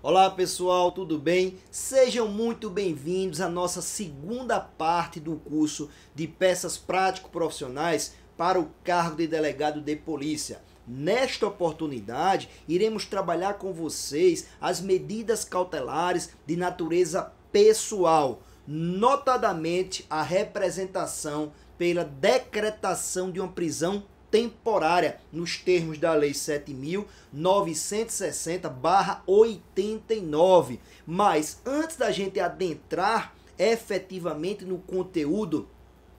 Olá pessoal, tudo bem? Sejam muito bem-vindos à nossa segunda parte do curso de peças prático-profissionais para o cargo de delegado de polícia. Nesta oportunidade, iremos trabalhar com vocês as medidas cautelares de natureza pessoal, notadamente a representação pela decretação de uma prisão temporária nos termos da Lei 7.960-89. Mas antes da gente adentrar efetivamente no conteúdo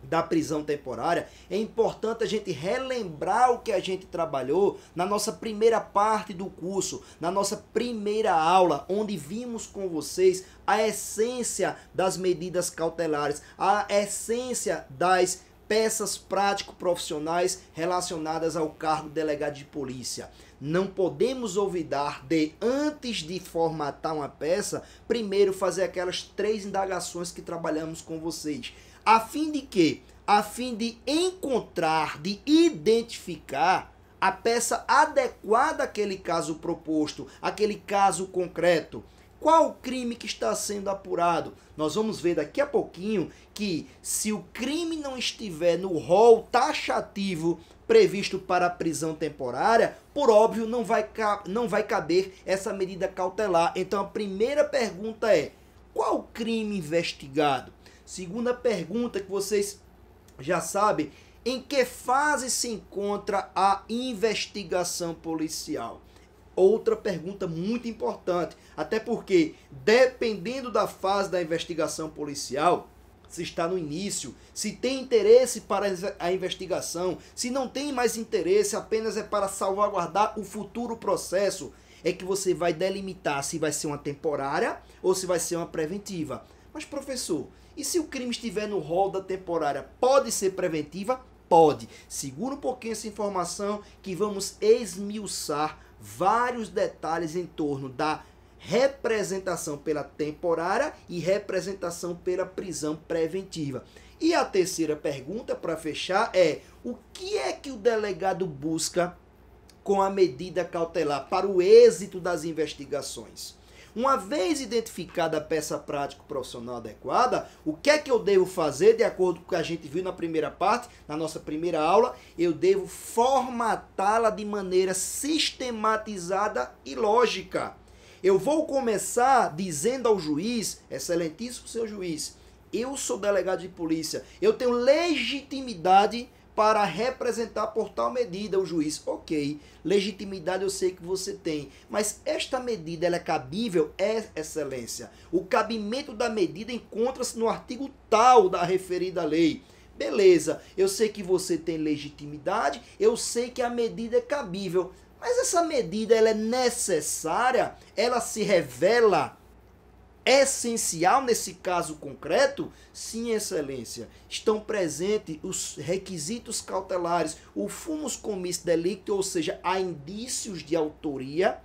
da prisão temporária, é importante a gente relembrar o que a gente trabalhou na nossa primeira parte do curso, na nossa primeira aula, onde vimos com vocês a essência das medidas cautelares, a essência das peças prático-profissionais relacionadas ao cargo de delegado de polícia. Não podemos olvidar de, antes de formatar uma peça, primeiro fazer aquelas três indagações que trabalhamos com vocês. A fim de quê? A fim de encontrar, de identificar a peça adequada àquele caso proposto, aquele caso concreto. Qual o crime que está sendo apurado? Nós vamos ver daqui a pouquinho que se o crime não estiver no rol taxativo previsto para a prisão temporária, por óbvio não vai, não vai caber essa medida cautelar. Então a primeira pergunta é: qual o crime investigado? Segunda pergunta que vocês já sabem, em que fase se encontra a investigação policial? outra pergunta muito importante. Até porque, dependendo da fase da investigação policial, se está no início, se tem interesse para a investigação, se não tem mais interesse, apenas é para salvaguardar o futuro processo, é que você vai delimitar se vai ser uma temporária ou se vai ser uma preventiva. Mas, professor, e se o crime estiver no rol da temporária, pode ser preventiva? Pode. Segura um pouquinho essa informação que vamos esmiuçar vários detalhes em torno da representação pela temporária e representação pela prisão preventiva. E a terceira pergunta para fechar é: o que é que o delegado busca com a medida cautelar para o êxito das investigações? Uma vez identificada a peça prática profissional adequada, o que é que eu devo fazer de acordo com o que a gente viu na primeira parte, na nossa primeira aula? Eu devo formatá-la de maneira sistematizada e lógica. Eu vou começar dizendo ao juiz, excelentíssimo seu juiz, eu sou delegado de polícia, eu tenho legitimidade para representar por tal medida o juiz. Ok, legitimidade eu sei que você tem, mas esta medida ela é cabível? É, Excelência. O cabimento da medida encontra-se no artigo tal da referida lei. Beleza, eu sei que você tem legitimidade, eu sei que a medida é cabível, mas essa medida ela é necessária, ela se revela essencial nesse caso concreto? Sim, Excelência. Estão presentes os requisitos cautelares, o fumus comis delicto, ou seja, há indícios de autoria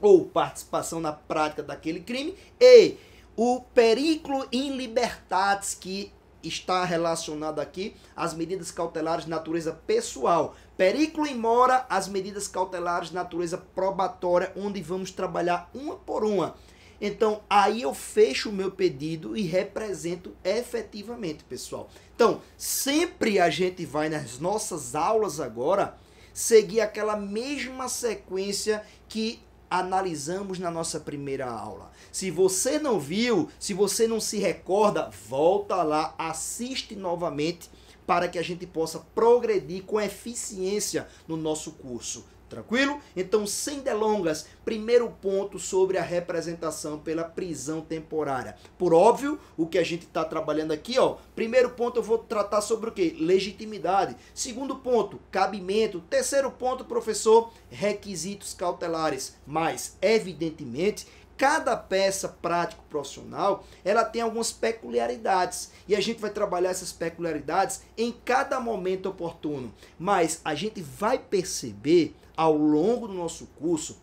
ou participação na prática daquele crime, e o periculo in libertatis, que está relacionado aqui às medidas cautelares de natureza pessoal. Periculo em mora, as medidas cautelares de natureza probatória, onde vamos trabalhar uma por uma. Então, aí eu fecho o meu pedido e represento efetivamente, pessoal. Então, sempre a gente vai nas nossas aulas agora seguir aquela mesma sequência que analisamos na nossa primeira aula. Se você não viu, se você não se recorda, volta lá, assiste novamente para que a gente possa progredir com eficiência no nosso curso. Tranquilo? Então, sem delongas, primeiro ponto sobre a representação pela prisão temporária. Por óbvio, o que a gente está trabalhando aqui, ó. Primeiro ponto, eu vou tratar sobre o que? Legitimidade. Segundo ponto, cabimento. Terceiro ponto, professor, requisitos cautelares. Mas, evidentemente, Cada peça prático profissional, ela tem algumas peculiaridades e a gente vai trabalhar essas peculiaridades em cada momento oportuno. Mas a gente vai perceber ao longo do nosso curso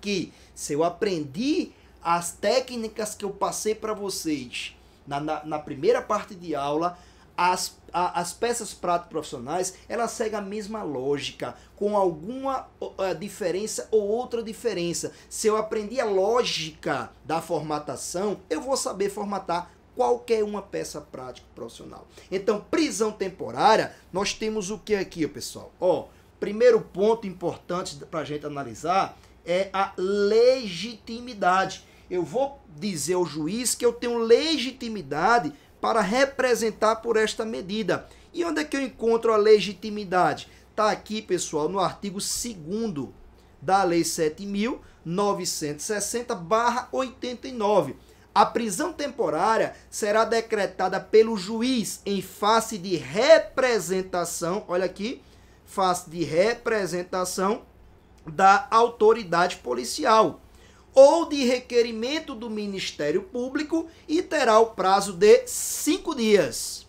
que se eu aprendi as técnicas que eu passei para vocês na, na, na primeira parte de aula, as, a, as peças prato profissionais, ela seguem a mesma lógica, com alguma uh, diferença ou outra diferença. Se eu aprendi a lógica da formatação, eu vou saber formatar qualquer uma peça prática profissional. Então, prisão temporária, nós temos o que aqui, pessoal? Ó, primeiro ponto importante para a gente analisar é a legitimidade. Eu vou dizer ao juiz que eu tenho legitimidade para representar por esta medida. E onde é que eu encontro a legitimidade? Está aqui, pessoal, no artigo 2 da Lei 7.960-89. A prisão temporária será decretada pelo juiz em face de representação, olha aqui, face de representação da autoridade policial ou de requerimento do Ministério Público e terá o prazo de cinco dias,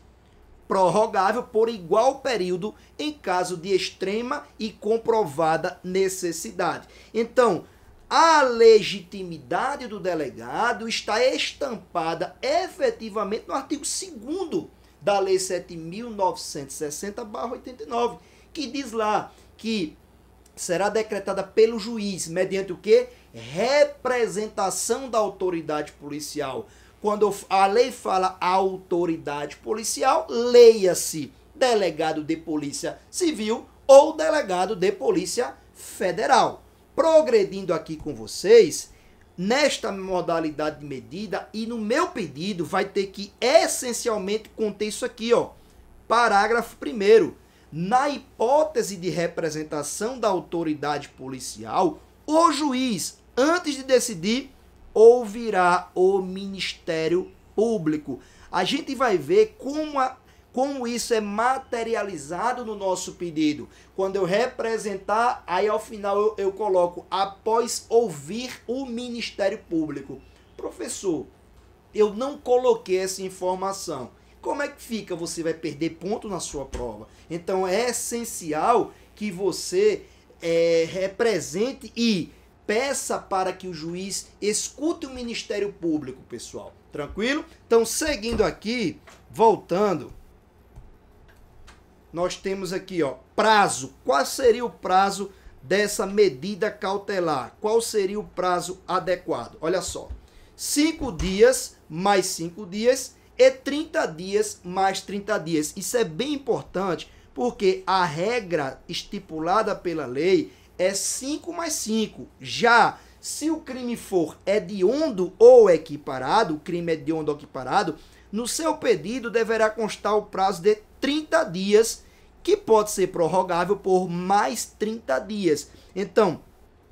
prorrogável por igual período em caso de extrema e comprovada necessidade. Então, a legitimidade do delegado está estampada efetivamente no artigo 2 da Lei 7.960-89, que diz lá que será decretada pelo juiz, mediante o quê? representação da autoridade policial. Quando a lei fala autoridade policial, leia-se delegado de polícia civil ou delegado de polícia federal. Progredindo aqui com vocês, nesta modalidade de medida e no meu pedido vai ter que essencialmente conter isso aqui, ó. Parágrafo 1 na hipótese de representação da autoridade policial, o juiz antes de decidir, ouvirá o Ministério Público. A gente vai ver como, a, como isso é materializado no nosso pedido. Quando eu representar, aí ao final eu, eu coloco após ouvir o Ministério Público. Professor, eu não coloquei essa informação. Como é que fica? Você vai perder ponto na sua prova. Então é essencial que você é, represente e peça para que o juiz escute o Ministério Público, pessoal. Tranquilo? Então, seguindo aqui, voltando, nós temos aqui, ó, prazo. Qual seria o prazo dessa medida cautelar? Qual seria o prazo adequado? Olha só, cinco dias mais cinco dias e 30 dias mais 30 dias. Isso é bem importante porque a regra estipulada pela lei é 5 mais 5. Já se o crime for hediondo é ou equiparado, o crime hediondo é ou equiparado, no seu pedido deverá constar o prazo de 30 dias, que pode ser prorrogável por mais 30 dias. Então,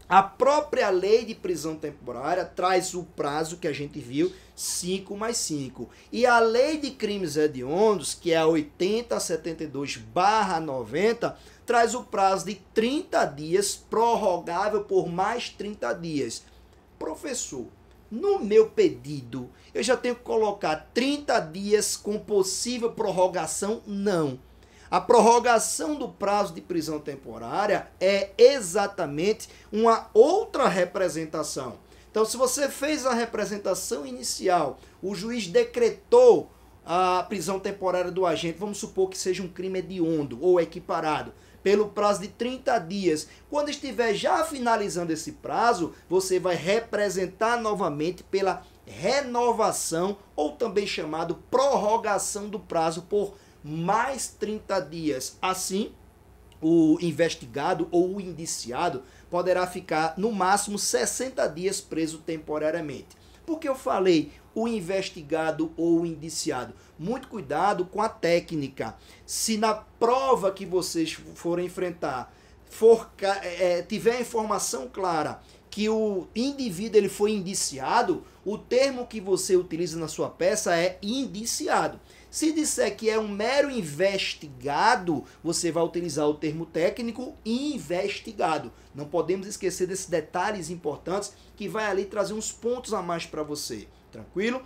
a própria lei de prisão temporária traz o prazo que a gente viu, 5 mais 5. E a lei de crimes hediondos, que é a 8072 barra 90, traz o prazo de 30 dias, prorrogável por mais 30 dias. Professor, no meu pedido, eu já tenho que colocar 30 dias com possível prorrogação? Não. A prorrogação do prazo de prisão temporária é exatamente uma outra representação. Então, se você fez a representação inicial, o juiz decretou a prisão temporária do agente, vamos supor que seja um crime hediondo ou equiparado, pelo prazo de 30 dias. Quando estiver já finalizando esse prazo, você vai representar novamente pela renovação ou também chamado prorrogação do prazo por mais 30 dias. Assim, o investigado ou o indiciado poderá ficar no máximo 60 dias preso temporariamente. Por que eu falei o investigado ou o indiciado? Muito cuidado com a técnica. Se na prova que vocês forem enfrentar for, é, é, tiver informação clara que o indivíduo ele foi indiciado, o termo que você utiliza na sua peça é indiciado. Se disser que é um mero investigado, você vai utilizar o termo técnico investigado. Não podemos esquecer desses detalhes importantes que vai ali trazer uns pontos a mais para você. Tranquilo?